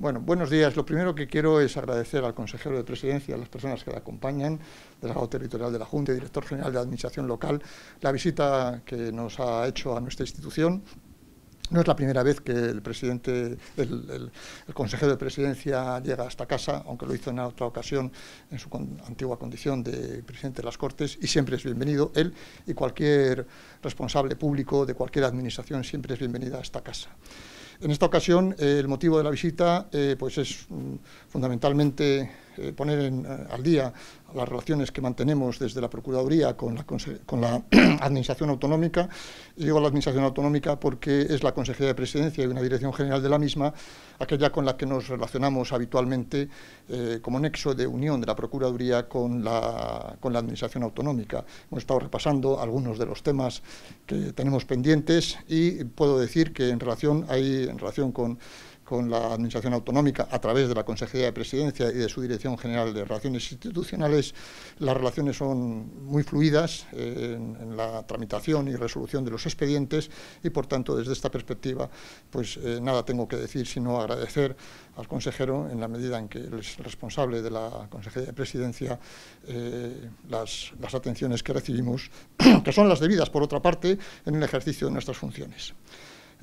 Bueno, buenos días. Lo primero que quiero es agradecer al consejero de presidencia, a las personas que le acompañan, delegado territorial de la Junta y director general de Administración Local, la visita que nos ha hecho a nuestra institución. No es la primera vez que el presidente, el, consejero de presidencia llega a esta casa, aunque lo hizo en otra ocasión en su antigua condición de presidente de las Cortes, y siempre es bienvenido él y cualquier responsable público de cualquier administración siempre es bienvenida a esta casa. En esta ocasión, eh, el motivo de la visita eh, pues es mm, fundamentalmente eh, poner eh, al día las relaciones que mantenemos desde la Procuraduría con la, con la Administración Autonómica. Y digo la Administración Autonómica porque es la Consejería de Presidencia y una dirección general de la misma, aquella con la que nos relacionamos habitualmente eh, como nexo de unión de la Procuraduría con la, con la Administración Autonómica. Hemos estado repasando algunos de los temas que tenemos pendientes y puedo decir que en relación, hay en relación con con la Administración Autonómica a través de la Consejería de Presidencia y de su Dirección General de Relaciones Institucionales, las relaciones son muy fluidas eh, en, la tramitación y resolución de los expedientes y, por tanto, desde esta perspectiva, pues eh, nada tengo que decir sino agradecer al consejero en la medida en que es responsable de la Consejería de Presidencia eh, las atenciones que recibimos, que son las debidas, por otra parte, en el ejercicio de nuestras funciones.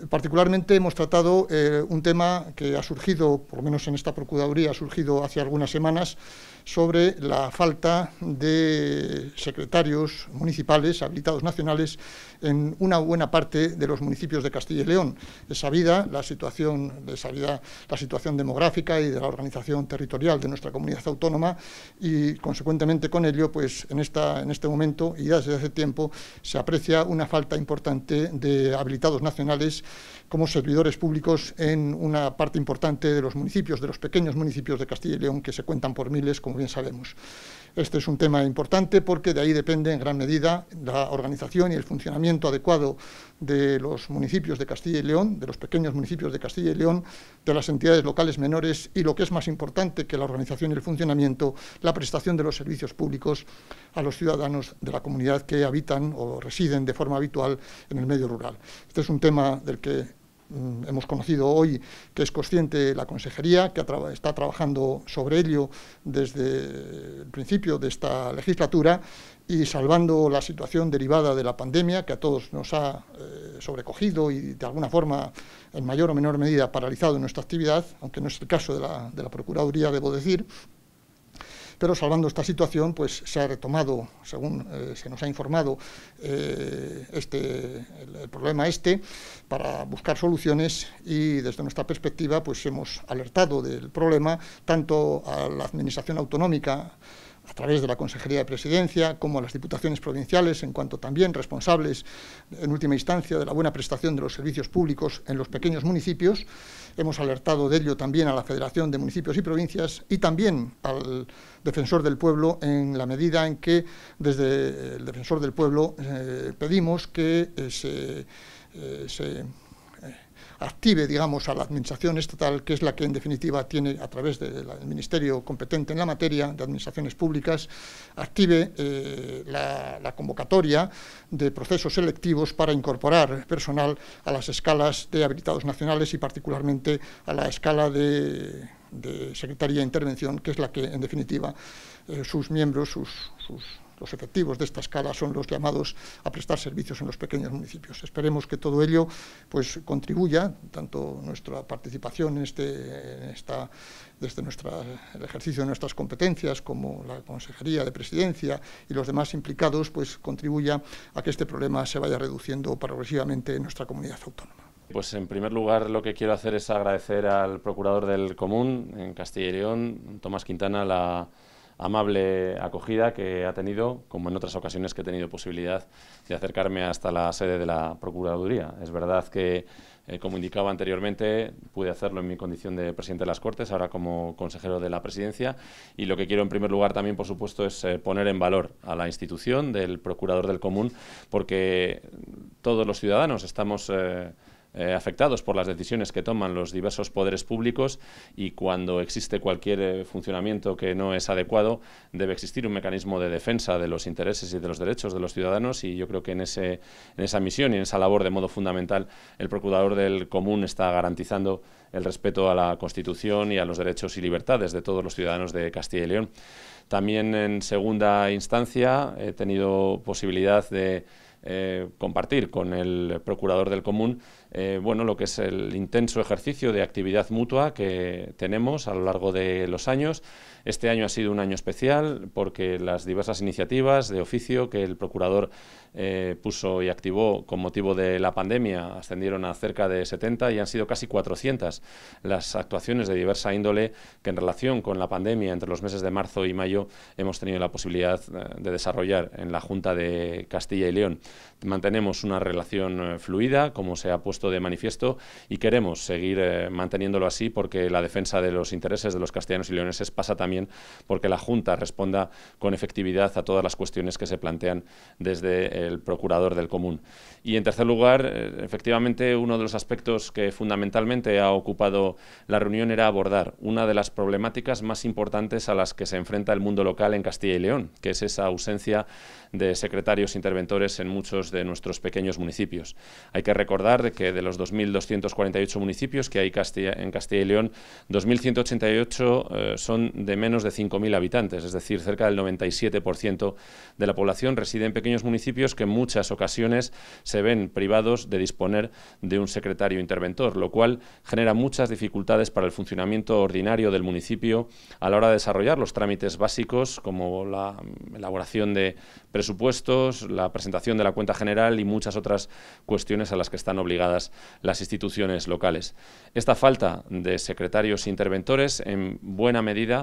Particularmente hemos tratado eh, un tema que ha surgido, por lo menos en esta Procuraduría, ha surgido hace algunas semanas, sobre la falta de secretarios municipales habilitados nacionales en una buena parte de los municipios de Castilla y León. Es sabida la situación, de la situación demográfica y de la organización territorial de nuestra comunidad autónoma y, consecuentemente con ello, pues en, esta, en este momento y desde hace tiempo se aprecia una falta importante de habilitados nacionales como servidores públicos en una parte importante de los municipios, de los pequeños municipios de Castilla y León que se cuentan por miles, bien sabemos. Este es un tema importante porque de ahí depende en gran medida la organización y el funcionamiento adecuado de los municipios de Castilla y León, de los pequeños municipios de Castilla y León, de las entidades locales menores y, lo que es más importante que la organización y el funcionamiento, la prestación de los servicios públicos a los ciudadanos de la comunidad que habitan o residen de forma habitual en el medio rural. Este es un tema del que Mm, hemos conocido hoy que es consciente la consejería, que está trabajando sobre ello desde el principio de esta legislatura y salvando la situación derivada de la pandemia que a todos nos ha eh, sobrecogido y de alguna forma en mayor o menor medida paralizado nuestra actividad, aunque no es el caso de la Procuraduría, debo decir, pero salvando esta situación, pues se ha retomado, según eh, se nos ha informado, eh, este, el, el, problema este, para buscar soluciones y desde nuestra perspectiva, pues hemos alertado del problema tanto a la Administración Autonómica, a través de la Consejería de Presidencia, como a las diputaciones provinciales, en cuanto también responsables, en última instancia, de la buena prestación de los servicios públicos en los pequeños municipios. Hemos alertado de ello también a la Federación de Municipios y Provincias y también al Defensor del Pueblo en la medida en que desde el Defensor del Pueblo eh, pedimos que eh, se eh, active, digamos, a la Administración estatal, que es la que en definitiva tiene, a través del Ministerio competente en la materia de Administraciones Públicas, active eh, la, convocatoria de procesos selectivos para incorporar personal a las escalas de habilitados nacionales y particularmente a la escala de, Secretaría de Intervención, que es la que en definitiva eh, sus miembros, sus los efectivos de esta escala son los llamados a prestar servicios en los pequeños municipios. Esperemos que todo ello pues, contribuya, tanto nuestra participación en este, esta, desde nuestra, el ejercicio de nuestras competencias, como la Consejería de Presidencia y los demás implicados, pues contribuya a que este problema se vaya reduciendo progresivamente en nuestra comunidad autónoma. Pues en primer lugar lo que quiero hacer es agradecer al Procurador del Común en Castilla y León, Tomás Quintana, la amable acogida que ha tenido, como en otras ocasiones que he tenido posibilidad de acercarme hasta la sede de la Procuraduría. Es verdad que, eh, como indicaba anteriormente, pude hacerlo en mi condición de presidente de las Cortes, ahora como consejero de la Presidencia, y lo que quiero en primer lugar también, por supuesto, es eh, poner en valor a la institución del Procurador del Común, porque todos los ciudadanos estamos... Eh, eh, afectados por las decisiones que toman los diversos poderes públicos y cuando existe cualquier eh, funcionamiento que no es adecuado, debe existir un mecanismo de defensa de los intereses y de los derechos de los ciudadanos y yo creo que en, ese, en esa misión y en esa labor de modo fundamental el Procurador del Común está garantizando el respeto a la Constitución y a los derechos y libertades de todos los ciudadanos de Castilla y León. También en segunda instancia he tenido posibilidad de eh, compartir con el procurador del común eh, bueno, lo que es el intenso ejercicio de actividad mutua que tenemos a lo largo de los años. Este año ha sido un año especial porque las diversas iniciativas de oficio que el procurador eh, puso y activó con motivo de la pandemia ascendieron a cerca de 70 y han sido casi 400 las actuaciones de diversa índole que en relación con la pandemia entre los meses de marzo y mayo hemos tenido la posibilidad eh, de desarrollar en la Junta de Castilla y León. Mantenemos una relación eh, fluida, como se ha puesto de manifiesto, y queremos seguir manteniéndolo así porque la defensa de los intereses de los castellanos y leoneses pasa también porque la Junta responda con efectividad a todas las cuestiones que se plantean desde el procurador del común. Y en tercer lugar, eh, efectivamente, uno de los aspectos que fundamentalmente ha ocupado la reunión era abordar una de las problemáticas más importantes a las que se enfrenta el mundo local en Castilla y León, que es esa ausencia de secretarios interventores en muchos de nuestros pequeños municipios. Hay que recordar que de los 2.248 municipios que hay en Castilla y León, 2.188 eh, son de menos menos de 5.000 habitantes, es decir, cerca del 97% de la población reside en pequeños municipios que en muchas ocasiones se ven privados de disponer de un secretario interventor, lo cual genera muchas dificultades para el funcionamiento ordinario del municipio a la hora de desarrollar los trámites básicos como la elaboración de presupuestos, la presentación de la cuenta general y muchas otras cuestiones a las que están obligadas las instituciones locales. Esta falta de secretarios e interventores en buena medida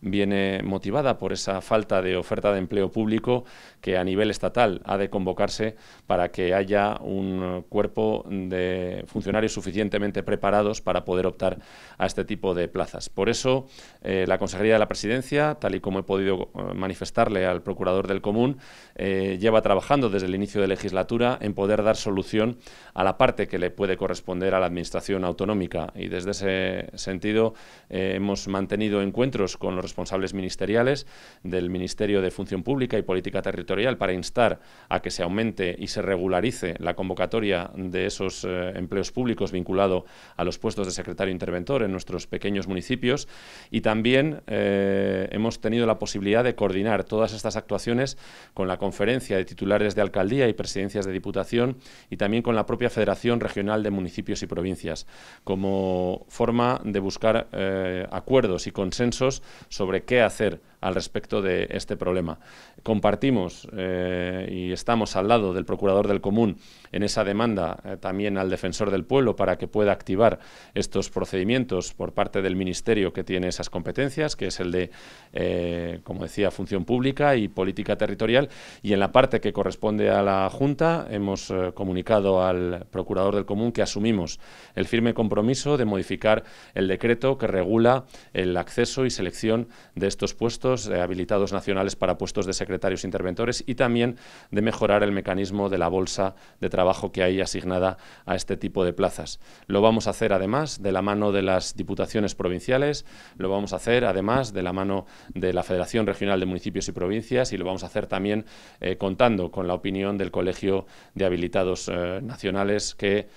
viene motivada por esa falta de oferta de empleo público que a nivel estatal ha de convocarse para que haya un cuerpo de funcionarios suficientemente preparados para poder optar a este tipo de plazas. Por eso, eh, la Consejería de la Presidencia, tal y como he podido eh, manifestarle al Procurador del Común, eh, lleva trabajando desde el inicio de legislatura en poder dar solución a la parte que le puede corresponder a la Administración autonómica. Y desde ese sentido hemos mantenido encuentros con con los responsables ministeriales del Ministerio de Función Pública y Política Territorial para instar a que se aumente y se regularice la convocatoria de esos eh, empleos públicos vinculado a los puestos de secretario interventor en nuestros pequeños municipios y también eh, hemos tenido la posibilidad de coordinar todas estas actuaciones con la conferencia de titulares de alcaldía y presidencias de diputación y también con la propia Federación Regional de Municipios y Provincias como forma de buscar eh, acuerdos y consensos sobre qué hacer al respecto de este problema. Compartimos eh, y estamos al lado del Procurador del Común en esa demanda eh, también al Defensor del Pueblo para que pueda activar estos procedimientos por parte del Ministerio que tiene esas competencias, que es el de, eh, como decía, función pública y política territorial. Y en la parte que corresponde a la Junta hemos comunicado al Procurador del Común que asumimos el firme compromiso de modificar el decreto que regula el acceso y selección de estos puestos eh, habilitados nacionales para puestos de secretarios interventores y también de mejorar el mecanismo de la bolsa de trabajo que hay asignada a este tipo de plazas. Lo vamos a hacer además de la mano de las diputaciones provinciales, lo vamos a hacer además de la mano de la Federación Regional de Municipios y Provincias y lo vamos a hacer también eh, contando con la opinión del Colegio de Habilitados eh, Nacionales que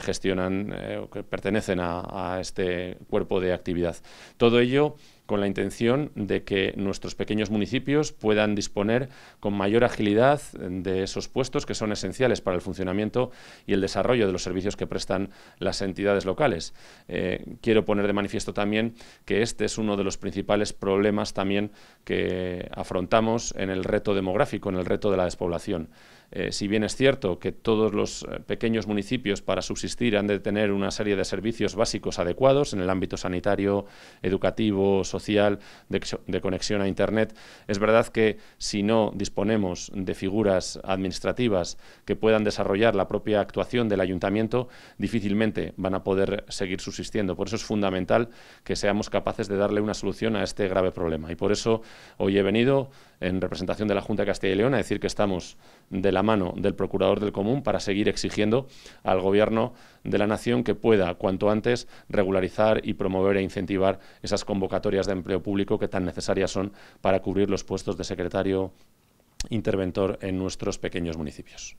gestionan, que pertenecen a, a este cuerpo de actividad. Todo ello con la intención de que nuestros pequeños municipios puedan disponer con mayor agilidad de esos puestos que son esenciales para el funcionamiento y el desarrollo de los servicios que prestan las entidades locales. Eh, quiero poner de manifiesto también que este es uno de los principales problemas también que afrontamos en el reto demográfico, en el reto de la despoblación. Eh, si bien es cierto que todos los eh, pequeños municipios para subsistir han de tener una serie de servicios básicos adecuados en el ámbito sanitario, educativo, social, de, de conexión a Internet, es verdad que si no disponemos de figuras administrativas que puedan desarrollar la propia actuación del ayuntamiento, difícilmente van a poder seguir subsistiendo. Por eso es fundamental que seamos capaces de darle una solución a este grave problema. Y por eso hoy he venido en representación de la Junta de Castilla y León a decir que estamos de la la mano del procurador del común para seguir exigiendo al gobierno de la nación que pueda cuanto antes regularizar y promover e incentivar esas convocatorias de empleo público que tan necesarias son para cubrir los puestos de secretario interventor en nuestros pequeños municipios.